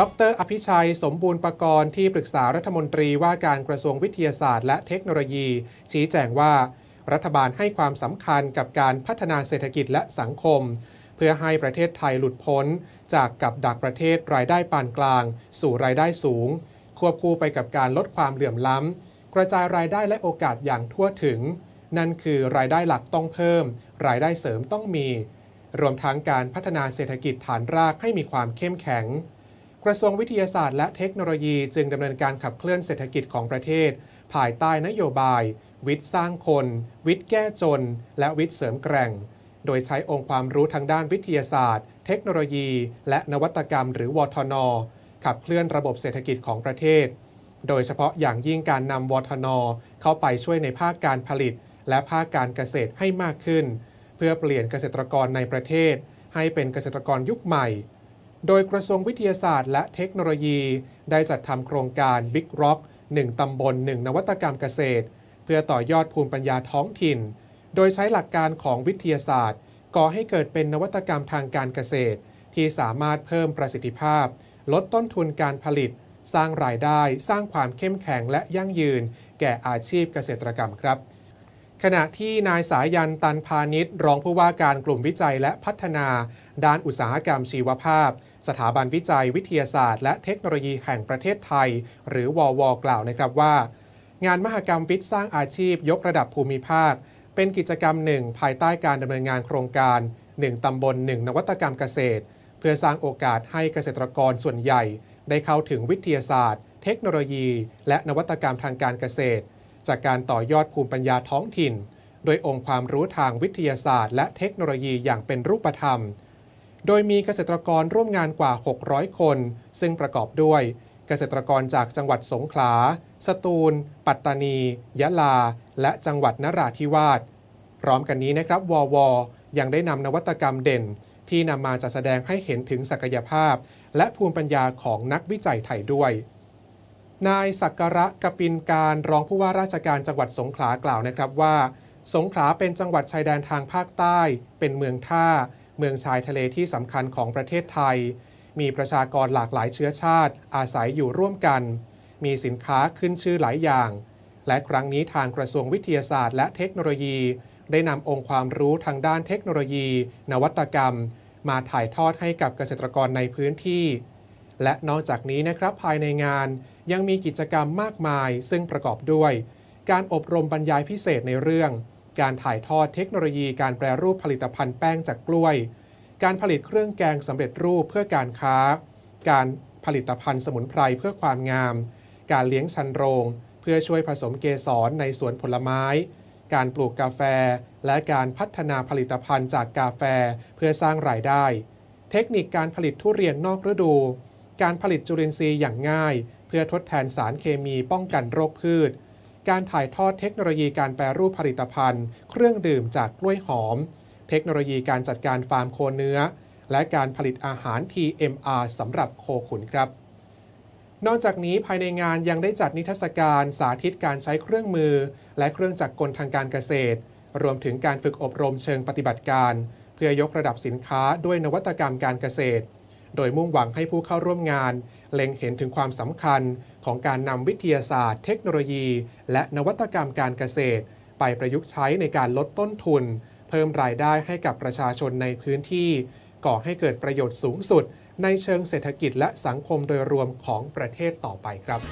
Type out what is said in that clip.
ดรอภิชัยสมบูรณ์ประกรณ์ที่ปรึกษารัฐมนตรีว่าการกระทรวงวิทยาศาสตร์และเทคโนโลยี ชี้แจงว่ารัฐบาลให้ความสำคัญกับการพัฒนาเศรษฐกิจและสังคม เพื่อให้ประเทศไทยหลุดพ้นจากกับดักประเทศรายได้ปานกลางสู่รายได้สูง ควบคู่ไปกับการลดความเหลื่อมล้ำกระจายรายได้และโอกาสอย่างทั่วถึง นั่นคือรายได้หลักต้องเพิ่ม รายได้เสริมต้องมี รวมทั้งการพัฒนาเศรษฐกิจฐานรากให้มีความเข้มแข็งกระทรวงวิทยาศาสตร์และเทคโนโลยีจึงดำเนินการขับเคลื่อนเศรษฐกิจของประเทศภายใต้นโยบาย วิทย์สร้างคน วิทย์แก้ จน และวิทย์เสริมแกร่ง โดยใช้องค์ความรู้ทางด้านวิทยาศาสตร์ เทคโนโลยี และนวัตกรรม หรือวทนขับเคลื่อนระบบเศรษฐกิจของประเทศ โดยเฉพาะอย่างยิ่งการนำวทน เข้าไปช่วยในภาคการผลิต และภาคการเกษตรให้มากขึ้น เพื่อเปลี่ยนเกษตรกรในประเทศ ให้เป็นเกษตรกรยุคใหม่โดยกระทรวงวิทยาศาสตร์และเทคโนโลยี ได้จัดทำโครงการ Big Rock 1ตำบล1นวัตกรรมเกษตร เพื่อต่อยอดภูมิปัญญาท้องถิ่น โดยใช้หลักการของวิทยาศาสตร์ ก่อให้เกิดเป็นนวัตกรรมทางการเกษตร ที่สามารถเพิ่มประสิทธิภาพ ลดต้นทุนการผลิต สร้างรายได้สร้างความเข้มแข็งและยั่งยืนแก่อาชีพเกษตรกรรมครับ ขณะที่นายสายันตันพาณิชย์รองผู้ว่าการกลุ่มวิจัยและพัฒนา ด้านอุตสาหกรรมชีวภาพสถาบันวิจัยวิทยาศาสตร์และเทคโนโลยีแห่งประเทศไทย หรือวอวกล่าวนะครับว่า งานมหกรรมวิทย์สร้างอาชีพยกระดับภูมิภาค เป็นกิจกรรมหนึ่งภายใต้การดำเนินงานโครงการ 1ตำบล1นวัตกรรมเกษตร เพื่อสร้างโอกาสให้เกษตรกรส่วนใหญ่ ได้เข้าถึงวิทยาศาสตร์ เทคโนโลยี และนวัตกรรมทางการเกษตร จากการต่อยอดภูมิปัญญาท้องถิ่น โดยองค์ความรู้ทางวิทยาศาสตร์ และเทคโนโลยีอย่างเป็นรูปธรรมโดยมีเกษตรกรร่วมงานกว่า 600 คน ซึ่งประกอบด้วยเกษตรกรจากจังหวัดสงขลา สตูล ปัตตานี ยะลา และจังหวัดนราธิวาส พร้อมกันนี้นะครับวอวอยังได้นำนวัตกรรมเด่น ที่นำมาจัดแสดงให้เห็นถึงศักยภาพ และภูมิปัญญาของนักวิจัยไทยด้วย นายสักระกปินการรองผู้ว่าราชการจังหวัดสงขลากล่าวนะครับว่า สงขลาเป็นจังหวัดชายแดนทางภาคใต้เป็นเมืองท่าเมืองชายทะเลที่สำคัญของประเทศไทย มีประชากรหลากหลายเชื้อชาติอาศัยอยู่ร่วมกัน มีสินค้าขึ้นชื่อหลายอย่าง และครั้งนี้ทางกระทรวงวิทยาศาสตร์และเทคโนโลยี ได้นำองค์ความรู้ทางด้านเทคโนโลยี นวัตกรรม มาถ่ายทอดให้กับเกษตรกรในพื้นที่ และนอกจากนี้นะครับภายในงานยังมีกิจกรรมมากมายซึ่งประกอบด้วย การอบรมบรรยายพิเศษในเรื่องการถ่ายทอดเทคโนโลยีการแปรรูปผลิตภัณฑ์แป้งจากกล้วย การผลิตเครื่องแกงสำเร็จรูปเพื่อการค้า การผลิตภัณฑ์สมุนไพรเพื่อความงาม การเลี้ยงชันโรงเพื่อช่วยผสมเกสรในสวนผลไม้ การปลูกกาแฟและการพัฒนาผลิตภัณฑ์จากกาแฟเพื่อสร้างรายได้ เทคนิคการผลิตทุเรียนนอกฤดู การผลิตจุลินทรีย์อย่างง่ายเพื่อทดแทนสารเคมีป้องกันโรคพืชการถ่ายทอดเทคโนโลยีการแปรรูปผลิตภัณฑ์ เครื่องดื่มจากกล้วยหอม เทคโนโลยีการจัดการฟาร์มโคเนื้อ และการผลิตอาหาร TMR สำหรับโคขุนครับ นอกจากนี้ภายในงานยังได้จัดนิทรรศการสาธิตการใช้เครื่องมือ และเครื่องจักรกลทางการเกษตร รวมถึงการฝึกอบรมเชิงปฏิบัติการ เพื่อยกระดับสินค้าด้วยนวัตกรรมการเกษตรโดยมุ่งหวังให้ผู้เข้าร่วมงาน เล็งเห็นถึงความสำคัญของการนำวิทยาศาสตร์เทคโนโลยี และนวัตกรรมการเกษตร ไปประยุกต์ใช้ในการลดต้นทุน เพิ่มรายได้ให้กับประชาชนในพื้นที่ ก่อให้เกิดประโยชน์สูงสุด ในเชิงเศรษฐกิจและสังคมโดยรวมของประเทศต่อไปครับ